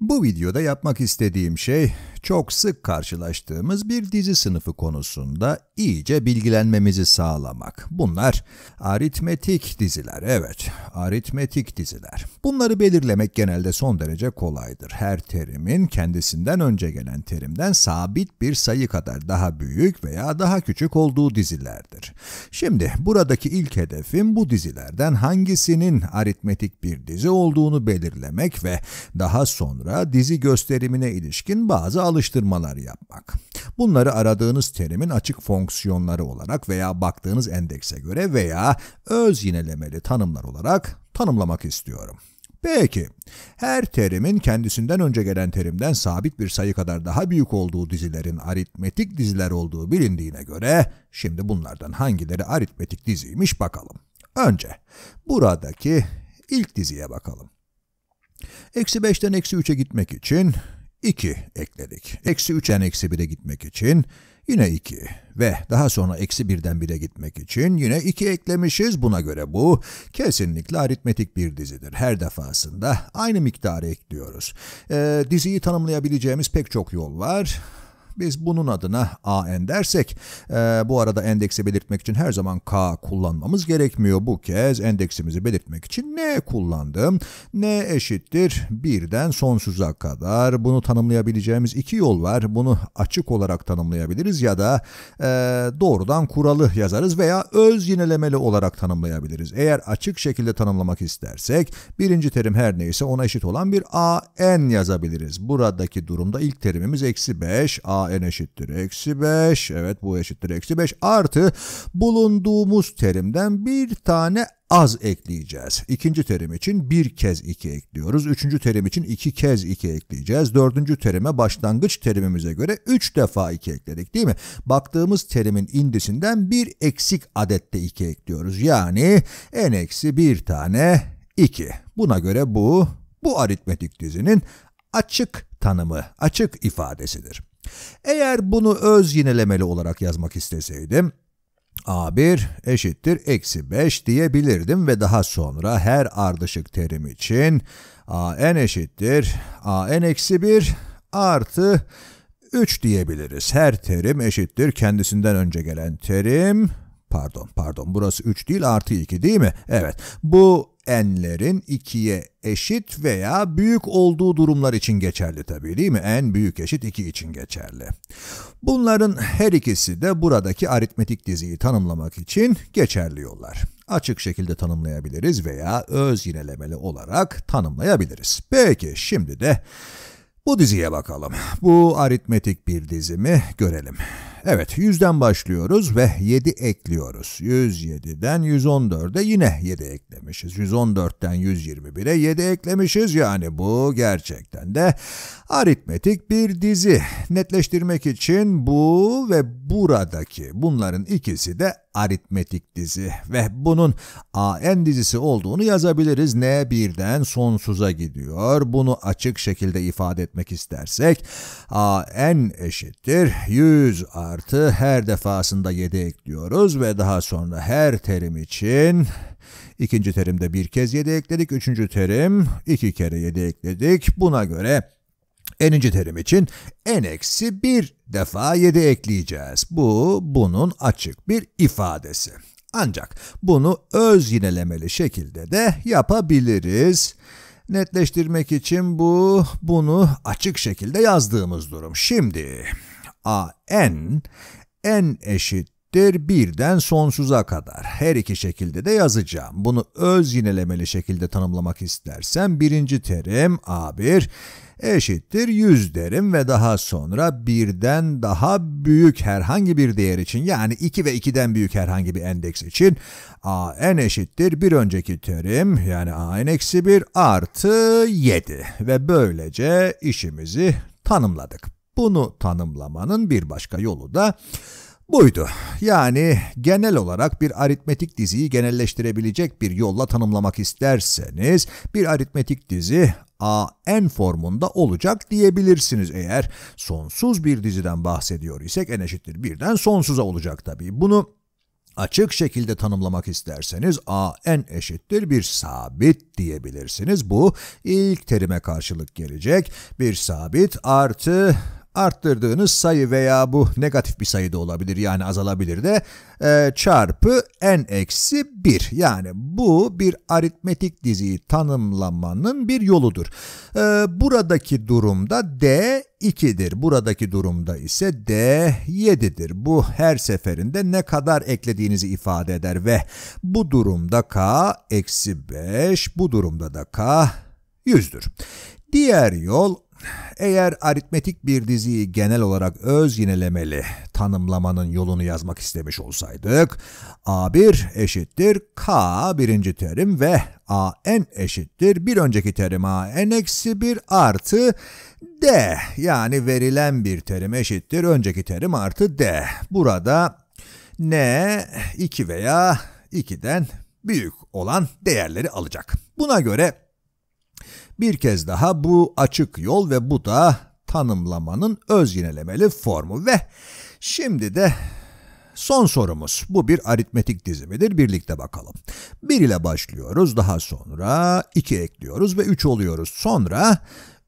Bu videoda yapmak istediğim şey çok sık karşılaştığımız bir dizi sınıfı konusunda iyice bilgilenmemizi sağlamak. Bunlar aritmetik diziler, evet, aritmetik diziler. Bunları belirlemek genelde son derece kolaydır. Her terimin kendisinden önce gelen terimden sabit bir sayı kadar daha büyük veya daha küçük olduğu dizilerdir. Şimdi buradaki ilk hedefim bu dizilerden hangisinin aritmetik bir dizi olduğunu belirlemek ve daha sonra dizi gösterimine ilişkin bazı alıştırmalar yapmak. Bunları aradığınız terimin açık fonksiyonları olarak veya baktığınız endekse göre veya öz yinelemeli tanımlar olarak tanımlamak istiyorum. Peki, her terimin kendisinden önce gelen terimden sabit bir sayı kadar daha büyük olduğu dizilerin aritmetik diziler olduğu bilindiğine göre, şimdi bunlardan hangileri aritmetik diziymiş bakalım. Önce, buradaki ilk diziye bakalım. Eksi 5'ten eksi 3'e gitmek için 2 ekledik. Eksi 3'en eksi 1'e gitmek için yine 2 ve daha sonra eksi 1'den 1'e gitmek için yine 2 eklemişiz. Buna göre bu kesinlikle aritmetik bir dizidir. Her defasında aynı miktarı ekliyoruz. Ee, diziyi tanımlayabileceğimiz pek çok yol var. Biz bunun adına AN dersek e, bu arada endeksi belirtmek için her zaman K kullanmamız gerekmiyor. Bu kez endeksimizi belirtmek için N kullandım. N eşittir 1'den sonsuza kadar. Bunu tanımlayabileceğimiz iki yol var. Bunu açık olarak tanımlayabiliriz ya da e, doğrudan kuralı yazarız veya öz yinelemeli olarak tanımlayabiliriz. Eğer açık şekilde tanımlamak istersek birinci terim her neyse ona eşit olan bir AN yazabiliriz. Buradaki durumda ilk terimimiz eksi 5 A n eşittir eksi 5. Evet bu eşittir eksi 5 artı bulunduğumuz terimden bir tane az ekleyeceğiz. İkinci terim için bir kez 2 ekliyoruz. Üçüncü terim için iki kez 2 ekleyeceğiz. Dördüncü terime başlangıç terimimize göre 3 defa 2 ekledik değil mi? Baktığımız terimin indisinden bir eksik adette 2 ekliyoruz. Yani n eksi bir tane 2. Buna göre bu, bu aritmetik dizinin açık tanımı, açık ifadesidir. Eğer bunu öz yinelemeli olarak yazmak isteseydim A1 eşittir eksi 5 diyebilirdim ve daha sonra her ardışık terim için AN eşittir AN eksi 1 artı 3 diyebiliriz. Her terim eşittir kendisinden önce gelen terim Pardon, pardon. Burası 3 değil, artı 2 değil mi? Evet. Bu n'lerin 2'ye eşit veya büyük olduğu durumlar için geçerli tabii değil mi? n büyük eşit 2 için geçerli. Bunların her ikisi de buradaki aritmetik diziyi tanımlamak için geçerli yollar. Açık şekilde tanımlayabiliriz veya öz yinelemeli olarak tanımlayabiliriz. Peki şimdi de bu diziye bakalım. Bu aritmetik bir dizimi Görelim. Evet 100'den başlıyoruz ve 7 ekliyoruz. 107'den 114'e yine 7 eklemişiz. 114'ten 121'e 7 eklemişiz. Yani bu gerçekten de aritmetik bir dizi. Netleştirmek için bu ve buradaki bunların ikisi de aritmetik dizi ve bunun AN dizisi olduğunu yazabiliriz. N 1'den sonsuza gidiyor. Bunu açık şekilde ifade etmek istersek a n eşittir 100 artı her defasında 7 ekliyoruz ve daha sonra her terim için ikinci terimde bir kez 7 ekledik. Üçüncü terim iki kere 7 ekledik. Buna göre n'inci terim için n eksi 1 defa 7 ekleyeceğiz. Bu bunun açık bir ifadesi. Ancak bunu öz yinelemeli şekilde de yapabiliriz netleştirmek için bu bunu açık şekilde yazdığımız durum. Şimdi a n n eşittir birden sonsuza kadar. Her iki şekilde de yazacağım. Bunu öz yinelemeli şekilde tanımlamak istersen birinci terim a1 eşittir 100 derim ve daha sonra birden daha büyük herhangi bir değer için yani 2 ve 2'den büyük herhangi bir endeks için a n eşittir bir önceki terim yani a n eksi 1 artı 7 ve böylece işimizi tanımladık. Bunu tanımlamanın bir başka yolu da buydu. Yani genel olarak bir aritmetik diziyi genelleştirebilecek bir yolla tanımlamak isterseniz bir aritmetik dizi A n formunda olacak diyebilirsiniz eğer sonsuz bir diziden bahsediyor isek n eşittir birden sonsuza olacak tabii. Bunu açık şekilde tanımlamak isterseniz a n eşittir bir sabit diyebilirsiniz. Bu ilk terime karşılık gelecek. Bir sabit artı arttırdığınız sayı veya bu negatif bir sayı da olabilir yani azalabilir de e, çarpı n eksi 1 yani bu bir aritmetik diziyi tanımlamanın bir yoludur. E, buradaki durumda d 2'dir. Buradaki durumda ise D 7'dir. Bu her seferinde ne kadar eklediğinizi ifade eder ve bu durumda K eksi 5, bu durumda da K 100'dür. Diğer yol eğer aritmetik bir diziyi genel olarak öz yinelemeli tanımlamanın yolunu yazmak istemiş olsaydık, A1 eşittir K birinci terim ve AN eşittir bir önceki terim AN eksi 1 artı D yani verilen bir terim eşittir önceki terim artı D. Burada N 2 veya 2'den büyük olan değerleri alacak. Buna göre bir kez daha bu açık yol ve bu da tanımlamanın öz yinelemeli formu ve şimdi de son sorumuz. Bu bir aritmetik dizimidir. Birlikte bakalım. 1 ile başlıyoruz. Daha sonra 2 ekliyoruz ve 3 oluyoruz. Sonra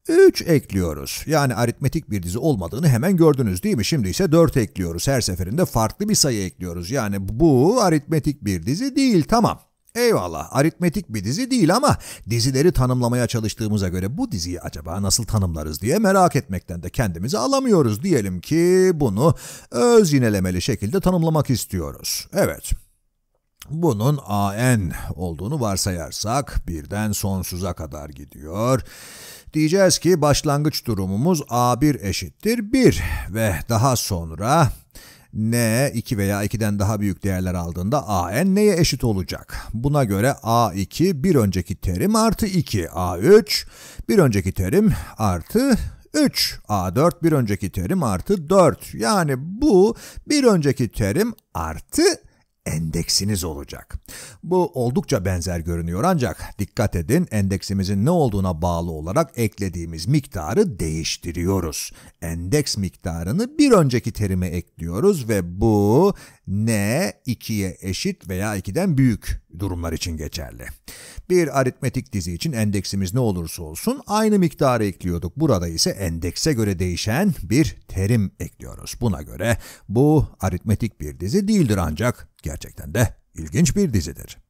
3 ekliyoruz. Yani aritmetik bir dizi olmadığını hemen gördünüz değil mi? Şimdi ise 4 ekliyoruz. Her seferinde farklı bir sayı ekliyoruz. Yani bu aritmetik bir dizi değil. Tamam. Eyvallah aritmetik bir dizi değil ama dizileri tanımlamaya çalıştığımıza göre bu diziyi acaba nasıl tanımlarız diye merak etmekten de kendimizi alamıyoruz. Diyelim ki bunu öz yinelemeli şekilde tanımlamak istiyoruz. Evet. Bunun AN olduğunu varsayarsak birden sonsuza kadar gidiyor. Diyeceğiz ki başlangıç durumumuz A1 eşittir 1 ve daha sonra n 2 veya 2'den daha büyük değerler aldığında a n neye eşit olacak? Buna göre a2 bir önceki terim artı 2, a3 bir önceki terim artı 3, a4 bir önceki terim artı 4. Yani bu bir önceki terim artı endeksiniz olacak. Bu oldukça benzer görünüyor ancak dikkat edin endeksimizin ne olduğuna bağlı olarak eklediğimiz miktarı değiştiriyoruz. Endeks miktarını bir önceki terime ekliyoruz ve bu n 2'ye eşit veya 2'den büyük durumlar için geçerli. Bir aritmetik dizi için endeksimiz ne olursa olsun aynı miktarı ekliyorduk. Burada ise endekse göre değişen bir terim ekliyoruz. Buna göre bu aritmetik bir dizi değildir ancak gerçekten de ilginç bir dizidir.